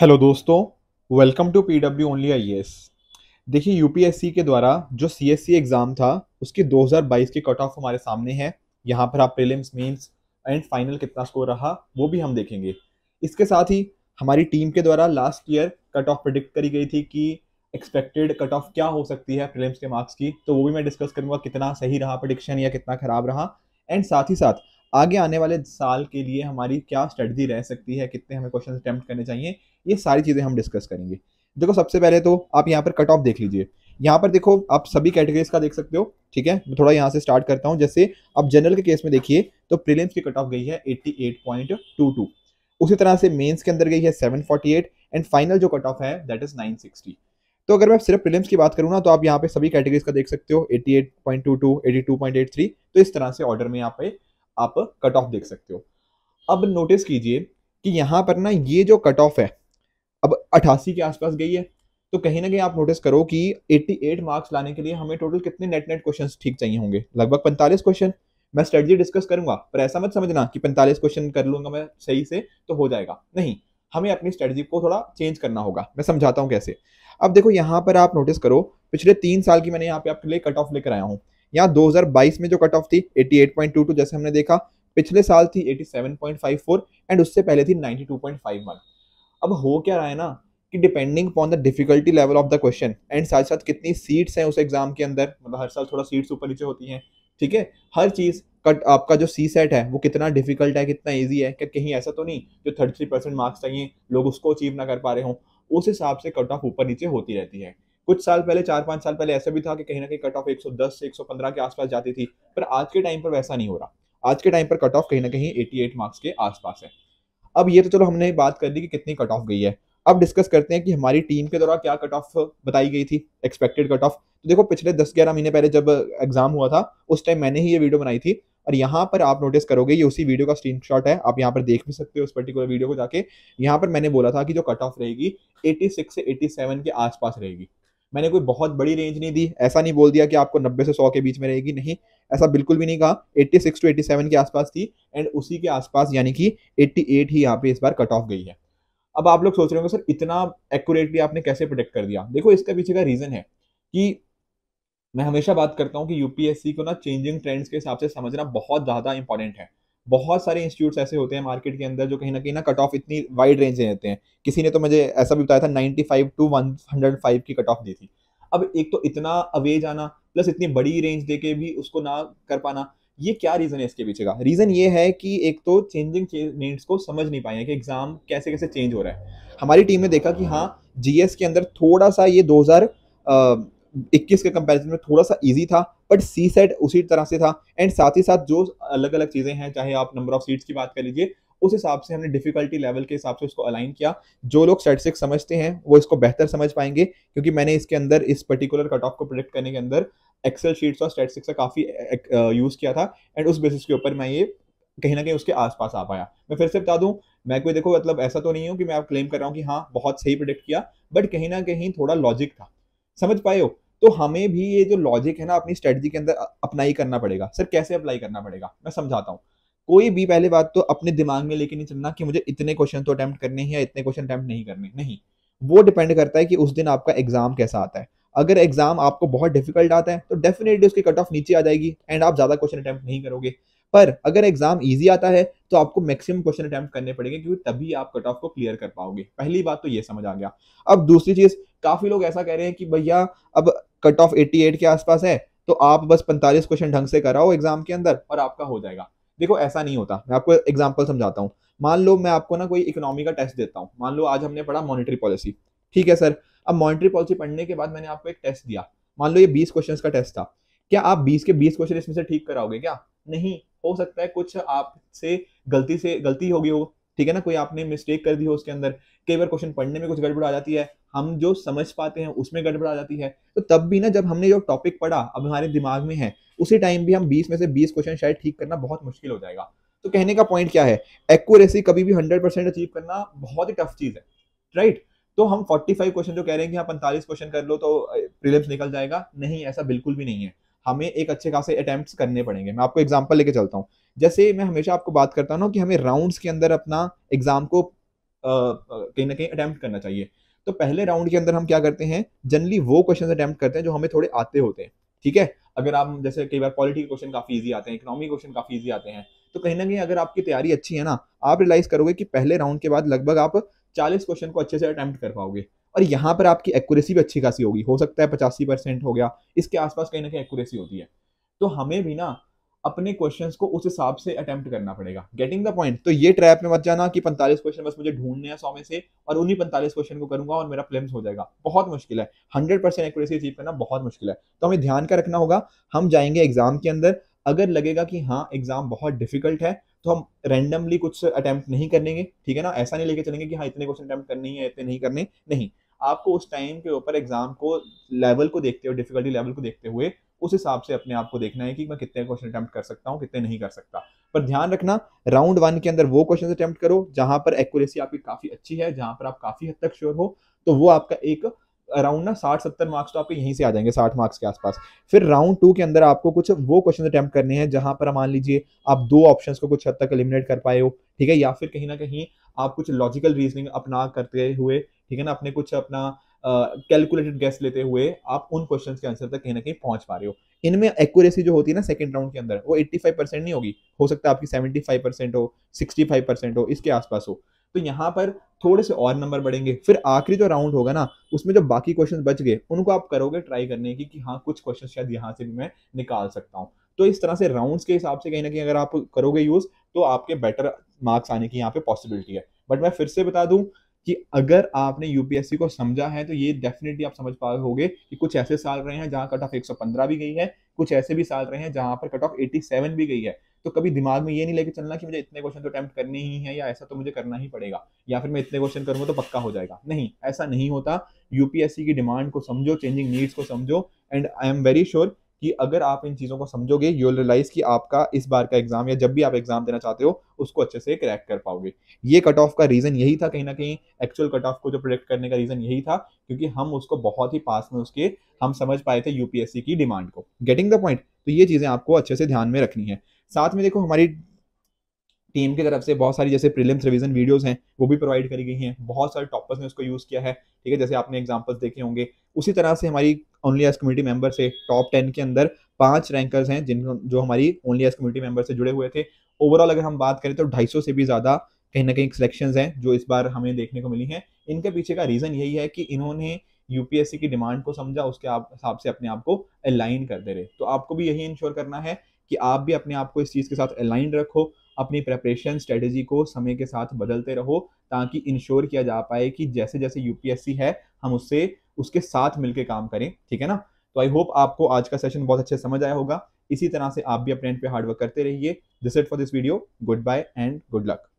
hello दोस्तों welcome to P W only I S देखिए UPSC के द्वारा जो सी एस सी एग्ज़ाम था उसके 2022 के कट ऑफ हमारे सामने हैं यहाँ पर आप प्रीलिम्स मेंस एंड फाइनल कितना स्कोर रहा वो भी हम देखेंगे इसके साथ ही हमारी टीम के द्वारा last year cut off predict करी गई थी कि एक्सपेक्टेड कट ऑफ क्या हो सकती है प्रिलिम्स के मार्क्स की तो वो भी मैं डिस्कस करूँगा कितना सही रहा प्रडिक्शन या कितना ख़राब रहा एंड साथ ही साथ आगे आने वाले साल के लिए हमारी क्या स्ट्रेटजी रह सकती है कितने हमें क्वेश्चन अटैम्प्ट करने चाहिए ये सारी चीज़ें हम डिस्कस करेंगे देखो सबसे पहले तो आप यहाँ पर कट ऑफ देख लीजिए यहाँ पर देखो आप सभी कैटेगरीज का देख सकते हो ठीक है मैं थोड़ा यहाँ से स्टार्ट करता हूँ जैसे आप जनरल के केस में देखिए तो प्रीलिम्स की कट ऑफ गई है एट्टी उसी तरह से मेंस के अंदर गई है 748 एंड फाइनल जो कट ऑफ है दैट इज़ 960 तो अगर मैं सिर्फ प्रीलिम्स की बात करूँ ना तो आप यहाँ पे सभी कैटेगरीज का देख सकते हो 88.22 82.83 तो इस तरह से ऑर्डर में यहाँ पे आप कट ऑफ देख सकते हो अब नोटिस कीजिए कि यहाँ पर ना ये जो कट ऑफ है अब अठासी के आसपास गई है तो कहीं ना कहीं आप नोटिस करो कि 88 मार्क्स लाने के लिए हमें टोटल कितने नेट नेट क्वेश्चंस ठीक चाहिए होंगे लगभग 45 क्वेश्चन मैं स्ट्रेटजी डिस्कस करूंगा पर ऐसा मत समझना कि 45 क्वेश्चन कर लूंगा मैं सही से तो हो जाएगा नहीं हमें अपनी स्ट्रेटजी को थोड़ा चेंज करना होगा मैं समझाता हूँ कैसे अब देखो यहाँ पर आप नोटिस करो पिछले तीन साल की मैंने यहाँ पे आपके लिए कट ऑफ लेकर आया हूँ यहाँ 2022 में जो कट ऑफ थी 88.22 जैसे हमने देखा पिछले साल थी 87.54 एंड उससे पहले थी 92.51 अब हो क्या रहा है ना कि depending upon the difficulty level of the question and साथ साथ कितनी सीट्स हैं उस एग्जाम के अंदर मतलब हर साल थोड़ा सीट्स ऊपर नीचे होती हैं ठीक है हर चीज़ कट आपका जो सी सेट है वो कितना डिफिकल्ट है कितना ईजी है क्या कहीं ऐसा तो नहीं जो थर्टी थ्री परसेंट मार्क्स चाहिए लोग उसको अचीव ना कर पा रहे हों उस हिसाब से कट ऑफ ऊपर नीचे होती रहती है कुछ साल पहले चार पांच साल पहले ऐसा भी था कि कहीं ना कहीं कट ऑफ एक सौ दस से पंद्रह के आसपास जाती थी पर आज के टाइम पर वैसा नहीं हो रहा आज के टाइम पर कट ऑफ कहीं ना कहीं एटी एट मार्क्स के आसपास है अब ये तो चलो हमने बात कर दी कि कितनी कट ऑफ गई है अब डिस्कस करते हैं कि हमारी टीम के द्वारा क्या कट ऑफ बताई गई थी एक्सपेक्टेड कट ऑफ तो देखो पिछले दस ग्यारह महीने पहले जब एग्जाम हुआ था उस टाइम मैंने ही ये वीडियो बनाई थी और यहाँ पर आप नोटिस करोगे ये उसी वीडियो का शॉट है आप यहाँ पर देख भी सकते हो उस पर्टिकुलर वीडियो को जाके यहाँ पर मैंने बोला था कि जो कट ऑफ रहेगी सिक्स से सेवन के आसपास रहेगी मैंने कोई बहुत बड़ी रेंज नहीं दी ऐसा नहीं बोल दिया कि आपको 90 से 100 के बीच में रहेगी नहीं ऐसा बिल्कुल भी नहीं कहा 86 टू 87 के आसपास थी एंड उसी के आसपास यानी कि 88 ही यहाँ पे इस बार कट ऑफ गई है अब आप लोग सोच रहे होंगे सर इतना एक्यूरेटली आपने कैसे प्रोटेक्ट कर दिया देखो इसके पीछे का रीज़न है कि मैं हमेशा बात करता हूँ कि यूपीएससी को ना चेंजिंग ट्रेंड्स के हिसाब से समझना बहुत ज़्यादा इंपॉर्टेंट है बहुत सारे इंस्टीट्यूट्स ऐसे होते हैं मार्केट के अंदर जो कहीं ना कहीं ना कट ऑफ इतनी वाइड रेंज रहते हैं किसी ने तो मुझे ऐसा भी बताया था five two one hundred five की कट ऑफ दी थी अब एक तो इतना अवे जाना प्लस इतनी बड़ी रेंज दे के भी उसको ना कर पाना ये क्या रीज़न है इसके पीछे का रीज़न ये है कि एक तो चेंजिंग नीड्स को समझ नहीं पाए हैं कि एग्ज़ाम कैसे कैसे चेंज हो रहा है हमारी टीम ने देखा कि हाँ जीएस के अंदर थोड़ा सा ये 2000 21 के कंपैरिजन में थोड़ा सा इजी था बट सी सेट उसी तरह से था एंड साथ ही साथ जो अलग अलग चीज़ें हैं चाहे आप नंबर ऑफ सीट्स की बात कर लीजिए उस हिसाब से हमने डिफिकल्टी लेवल के हिसाब से उसको अलाइन किया जो लोग सेट सिक्स समझते हैं वो इसको बेहतर समझ पाएंगे क्योंकि मैंने इसके अंदर इस पर्टिकुलर कट ऑफ को प्रोडक्ट करने के अंदर एक्सेल शीट्स और सेट सिक्स का काफ़ी यूज़ किया था एंड उस बेसिस के ऊपर मैं ये कहीं ना कहीं उसके आसपास आ पाया मैं फिर से बता दूं मैं कोई देखो मतलब ऐसा तो नहीं हूँ कि मैं आप क्लेम कर रहा हूँ कि हाँ बहुत सही प्रोडक्ट किया बट कहीं ना कहीं थोड़ा लॉजिक था समझ पाए हो तो हमें भी ये जो लॉजिक है ना अपनी स्ट्रेटजी के अंदर अप्लाई करना पड़ेगा सर कैसे अप्लाई करना पड़ेगा मैं समझाता हूँ कोई भी पहले बात तो अपने दिमाग में लेके नहीं चलना कि मुझे इतने क्वेश्चन तो अटैम्प्ट करने हैं या इतने क्वेश्चन अटैम्प्ट नहीं करने नहीं वो डिपेंड करता है कि उस दिन आपका एग्जाम कैसा आता है अगर एग्जाम आपको बहुत डिफिकल्ट आता है तो डेफिनेटली उसकी कट ऑफ नीचे आ जाएगी एंड आप ज़्यादा क्वेश्चन अटैम्प्ट नहीं करोगे पर अगर एग्जाम ईजी आता है तो आपको मैक्सिमम क्वेश्चन अटैम्प्ट करने पड़ेंगे क्योंकि तभी आप कट ऑफ को क्लियर कर पाओगे पहली बात तो ये समझ आ गया अब दूसरी चीज़ काफ़ी लोग ऐसा कह रहे हैं कि भैया अब कट ऑफ 88 के आसपास है तो आप बस पैंतालीस क्वेश्चन ढंग से कराओ एग्जाम के अंदर और आपका हो जाएगा देखो ऐसा नहीं होता मैं आपको एग्जाम्पल समझाता हूँ मान लो मैं आपको ना कोई इकोनॉमी का टेस्ट देता हूँ मान लो आज हमने पढ़ा मॉनिटरी पॉलिसी ठीक है सर अब मॉनिटरी पॉलिसी पढ़ने के बाद मैंने आपको एक टेस्ट दिया मान लो ये बीस क्वेश्चन का टेस्ट था क्या आप बीस के बीस क्वेश्चन इसमें से ठीक कराओगे क्या नहीं हो सकता है कुछ आपसे गलती से गलती होगी हो ठीक है ना कोई आपने मिस्टेक कर दी हो उसके अंदर कई बार क्वेश्चन पढ़ने में कुछ गड़बड़ आ जाती है हम जो समझ पाते हैं उसमें गड़बड़ आ जाती है तो तब भी ना जब हमने जो टॉपिक पढ़ा अब हमारे दिमाग में है उसी टाइम भी हम बीस में से बीस क्वेश्चन शायद ठीक करना बहुत मुश्किल हो जाएगा तो कहने का पॉइंट क्या है एक्यूरेसी कभी भी हंड्रेड अचीव करना बहुत ही टफ चीज़ है राइट तो हम 45 क्वेश्चन जो कह रहे हैं कि हाँ 45 क्वेश्चन कर लो तो प्रीलिम्स निकल जाएगा नहीं ऐसा बिल्कुल भी नहीं है हमें एक अच्छे खासे अटैम्प्ट करने पड़ेंगे मैं आपको एग्जाम्पल लेके चलता हूँ जैसे मैं हमेशा आपको बात करता हूँ कि हमें राउंड्स के अंदर अपना एग्जाम को कहीं ना कहीं अटैम्प्ट करना चाहिए तो पहले राउंड के अंदर हम क्या करते हैं जनरली वो क्वेश्चन अटैम्प्ट करते हैं जो हमें थोड़े आते होते हैं ठीक है अगर आप जैसे कई बार पॉलिटी क्वेश्चन काफ़ी ईजी आते हैं इकोनॉमिक क्वेश्चन काफ़ी ईजी आते हैं तो कहीं ना कहीं अगर आपकी तैयारी अच्छी है ना आप रियलाइज़ करोगे कि पहले राउंड के बाद लगभग आप चालीस क्वेश्चन को अच्छे से अटैम्प्ट कर पाओगे और यहाँ पर आपकी एक्यूरेसी भी अच्छी खासी होगी हो सकता है पचासी परसेंट हो गया इसके आसपास कहीं ना कहीं एक्यूरेसी होती है तो हमें भी ना अपने क्वेश्चंस को उस हिसाब से अटेम्प्ट करना पड़ेगा गेटिंग द पॉइंट तो ये ट्रैप में मत जाना कि पैंतालीस क्वेश्चन बस मुझे ढूंढने हैं सौ में से और उन्हीं पैंतालीस क्वेश्चन को करूंगा और मेरा प्लेम्स हो जाएगा बहुत मुश्किल है हंड्रेड परसेंट एक्यूरेसी अचीव करना बहुत मुश्किल है तो हमें ध्यान का रखना होगा हम जाएंगे एग्जाम के अंदर अगर लगेगा कि हाँ एग्जाम बहुत डिफिकल्ट है तो हम रैंडमली कुछ अटैम्प्ट नहीं करेंगे ठीक है ना ऐसा नहीं लेके चलेंगे कि हाँ इतने क्वेश्चन अटैम्प्ट करने हैं है इतने नहीं करने नहीं आपको उस टाइम के ऊपर एग्जाम को लेवल को देखते हुए डिफिकल्टी लेवल को देखते हुए उस हिसाब से अपने आप को देखना है कि मैं कितने क्वेश्चन अटैम्प्ट कर सकता हूँ कितने नहीं कर सकता पर ध्यान रखना राउंड वन के अंदर वो क्वेश्चन अटैम्प्ट करो जहाँ पर एक्यूरेसी आपकी काफ़ी अच्छी है जहाँ पर आप काफ़ी हद तक श्योर हो तो वो आपका एक अराउंड ना साठ सत्तर मार्क्स तो आपके यहीं से आ जाएंगे साठ मार्क्स के आसपास फिर राउंड टू के अंदर आपको कुछ वो क्वेश्चन अटैम्प्ट करने हैं जहां पर मान लीजिए आप दो ऑप्शंस को कुछ हद तक एलिमिनेट कर पाए हो ठीक है या फिर कहीं ना कहीं आप कुछ लॉजिकल रीजनिंग अपना करते हुए ठीक है ना अपने कुछ अपना कैलकुलेटेड uh, गैस लेते हुए आप उन क्वेश्चन के आंसर तक कहीं ना कहीं पहुंच पा रहे हो इनमें एक्यूरेसी जो होती है ना सेकंड राउंड के अंदर वो 85 परसेंट नहीं होगी हो सकता है आपकी 75 परसेंट हो 65 परसेंट हो इसके आसपास हो तो यहाँ पर थोड़े से और नंबर बढ़ेंगे फिर आखिरी जो राउंड होगा ना उसमें जो बाकी क्वेश्चन बच गए उनको आप करोगे ट्राई करने की कि हाँ कुछ क्वेश्चन शायद यहाँ से भी मैं निकाल सकता हूँ तो इस तरह से राउंड्स के हिसाब से कहीं ना कहीं अगर आप करोगे यूज़ तो आपके बेटर मार्क्स आने की यहाँ पे पॉसिबिलिटी है बट मैं फिर से बता दूं कि अगर आपने यूपीएससी को समझा है तो ये डेफिनेटली आप समझ पाओगे कि कुछ ऐसे साल रहे हैं जहां कट ऑफ एक भी गई है कुछ ऐसे भी साल रहे हैं जहां पर कट ऑफ एटी भी गई है तो कभी दिमाग में ये नहीं लेके चलना कि मुझे इतने क्वेश्चन तो अटैम्प्ट करने ही है या ऐसा तो मुझे करना ही पड़ेगा या फिर मैं इतने क्वेश्चन करूंगा तो पक्का हो जाएगा नहीं ऐसा नहीं होता यूपीएससी की डिमांड को समझो चेंजिंग नीड्स को समझो and I am very sure कि अगर आप इन चीज़ों को समझोगे यू रियलाइज कि आपका इस बार का एग्जाम या जब भी आप एग्जाम देना चाहते हो उसको अच्छे से क्रैक कर पाओगे ये कट ऑफ का रीज़न यही था कहीं ना कहीं एक्चुअल कट ऑफ को जो प्रोडक्ट करने का रीज़न यही था क्योंकि हम उसको बहुत ही पास में उसके हम समझ पाए थे यूपीएससी की डिमांड को गेटिंग द पॉइंट तो ये चीज़ें आपको अच्छे से ध्यान में रखनी है साथ में देखो हमारी टीम की तरफ से बहुत सारी जैसे प्रीलिम्स रिवीजन वीडियोस हैं वो भी प्रोवाइड करी गई हैं बहुत सारे टॉपर्स ने उसको यूज़ किया है ठीक है जैसे आपने एग्जांपल्स देखे होंगे उसी तरह से हमारी ओनली एस कम्युनिटी मेंबर से टॉप टेन के अंदर पांच रैंकर्स हैं जिन जो हमारी ओनली एस कम्युनिटी मेंबर से जुड़े हुए थे ओवरऑल अगर हम बात करें तो ढाई से भी ज़्यादा कहीं ना कहीं सिलेक्शन हैं जो इस बार हमें देखने को मिली हैं इनके पीछे का रीज़न यही है कि इन्होंने यूपीएससी की डिमांड को समझा उसके हिसाब से अपने आप को अलाइन कर दे रहे तो आपको भी यही इंश्योर करना है कि आप भी अपने आप को इस चीज़ के साथ अलाइन रखो अपनी प्रेपरेशन स्ट्रेटेजी को समय के साथ बदलते रहो ताकि इंश्योर किया जा पाए कि जैसे जैसे यूपीएससी है हम उससे उसके साथ मिलकर काम करें ठीक है ना तो आई होप आपको आज का सेशन बहुत अच्छे समझ आया होगा इसी तरह से आप भी अपने एंड पे हार्डवर्क करते रहिए this it for this video goodbye and good luck